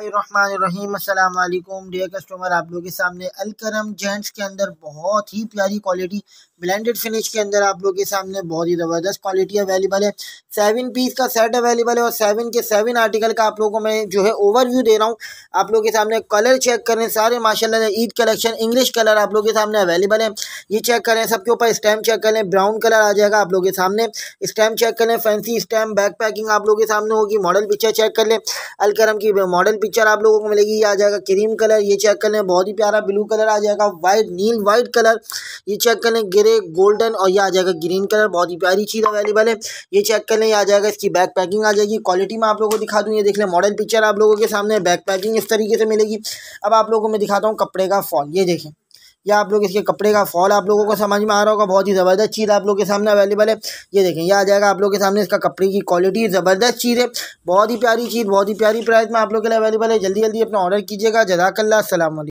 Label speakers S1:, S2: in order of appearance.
S1: रहीम dear customer आप लोगों के सामने अलकरम जेंट्स के अंदर बहुत ही प्यारी क्वालिटी ब्लेंडेड फिनिश के अंदर आप लोगों के सामने बहुत ही ज़बरदस्त क्वालिटी अवेलेबल है सेवन पीस का सेट अवेलेबल है और सेवन के सेवन आर्टिकल का आप लोगों को मैं जो है ओवरव्यू दे रहा हूँ आप लोगों के सामने कलर चेक करें सारे माशाला ईद कलेक्शन इंग्लिश कलर आप लोगों के सामने अवेलेबल है ये चेक करें सबके ऊपर स्टैम्प चेक करें ब्राउन कलर आ जाएगा आप लोगों के सामने स्टैम्प चेक करें फैंसी स्टैम्प बैक पैकिंग आप लोगों के सामने होगी मॉडल पिक्चर चेक कर लें अलकरम की मॉडल पिक्चर आप लोगों को मिलेगी ये आ जाएगा क्रीम कलर ये चेक कर लें बहुत ही प्यारा ब्लू कलर आ जाएगा वाइट नील वाइट कलर ये चेक कर लें ग्रे गोल्डन और ये आ जाएगा ग्रीन कलर बहुत ही प्यारी चीज़ अवेलेबल है ये चेक कर लें आ जाएगा इसकी बैक पैकिंग आ जाएगी क्वालिटी में आप लोगों को दिखा दूँ ये देख लें मॉडल पिक्चर आप लोगों के सामने बैक पैकिंग इस तरीके से मिलेगी अब आप लोगों को मैं दिखाता हूँ कपड़े का फॉल ये देखें या आप लोग इसके कपड़े का फॉल आप लोगों को समझ में आ रहा होगा बहुत ही ज़बरदस्त चीज़ आप लोग के सामने अवेलेबल है ये देखें ये आ जाएगा आप लोग के सामने इसका कपड़े की क्वालिटी ज़बरदस्त चीज़ है बहुत ही प्यारी चीज़ बहुत ही प्यारी प्राइस में आप लोग के लिए अवेलेबल है जल्दी जल्दी अपना ऑर्डर कीजिएगा जदाकल्ला असल